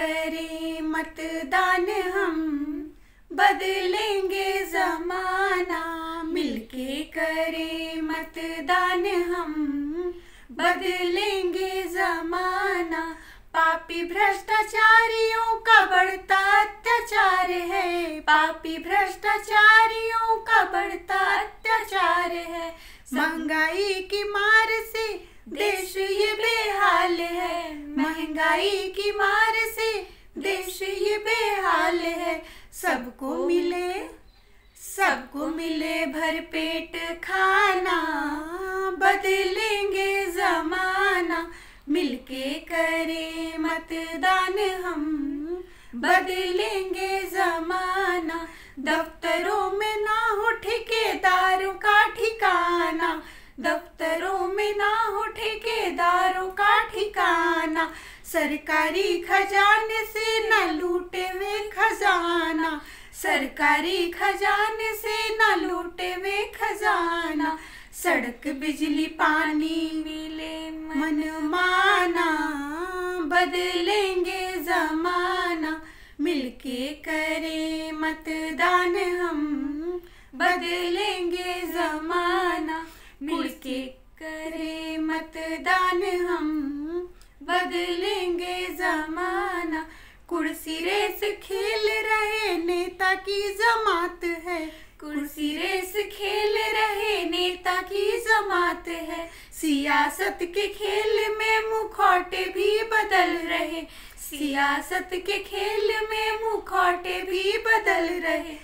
करें मतदान हम बदलेंगे जमाना मिलके करें मतदान हम बदलेंगे जमाना पापी भ्रष्टाचारियों का बढ़ता अत्याचार है पापी भ्रष्टाचारियों का बढ़ता अत्याचार है महंगाई की मार से देश ये बेहद महंगाई की मार से देश ये बेहाल है सबको मिले सबको मिले भर पेट खाना बदलेंगे जमाना मिलके करें मतदान हम बदलेंगे जमाना दफ्तरों में ना हो ठेकेदारों का ठिकाना सरकारी खजाने से न लूटे वे खजाना सरकारी खजाने से न लूटे वे खजाना सड़क बिजली पानी मिले मन माना बदलेंगे जमाना मिलके करे मतदान हम बदलेंगे जमाना मिलके करे मतदान हम बदलेंगे जमाना कुर्सी रेस खेल रहे नेता की जमात है कुर्सी रेस खेल रहे नेता की जमात है सियासत के खेल में मुखौटे भी बदल रहे सियासत के खेल में मुखौटे भी बदल रहे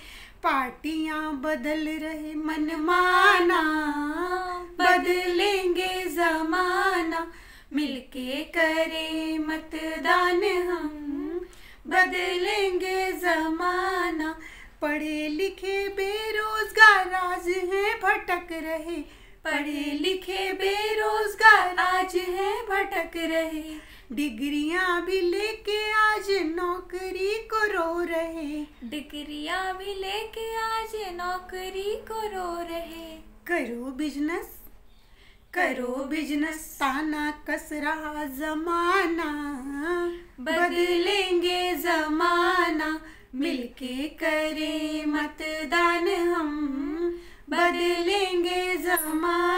पार्टियां बदल रहे मनमाना बदलेंगे जमाना मिलके करें मतदान हम बदलेंगे जमाना पढ़े लिखे बेरोजगार आज हैं भटक रहे पढ़े लिखे बेरोजगार आज हैं भटक रहे डिग्रियां भी लेके आज नौकरी को रो रहे डिग्रियां भी लेके आज नौकरी को रो रहे करो बिजनेस करो बिजनेस ताना कस रहा जमाना बदलेंगे जमाना मिलके करें मतदान हम बदलेंगे जमाना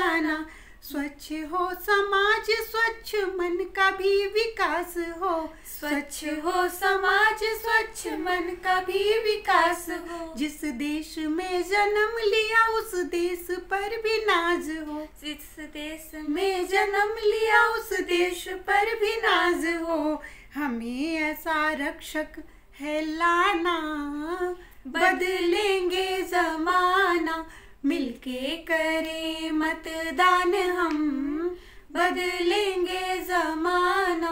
स्वच्छ हो समाज स्वच्छ मन का भी विकास हो स्वच्छ हो समाज स्वच्छ मन का भी विकास हो जिस देश में जन्म लिया उस देश पर भी नाज हो जिस देश में जन्म लिया उस देश पर भी नाज हो हमें ऐसा रक्षक है लाना बदलेंगे जमाना मिलके करें मतदान हम बदलेंगे जमाना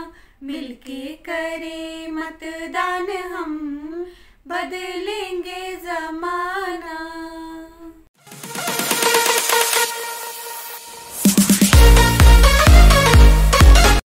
मिलके करें मतदान हम बदलेंगे जमाना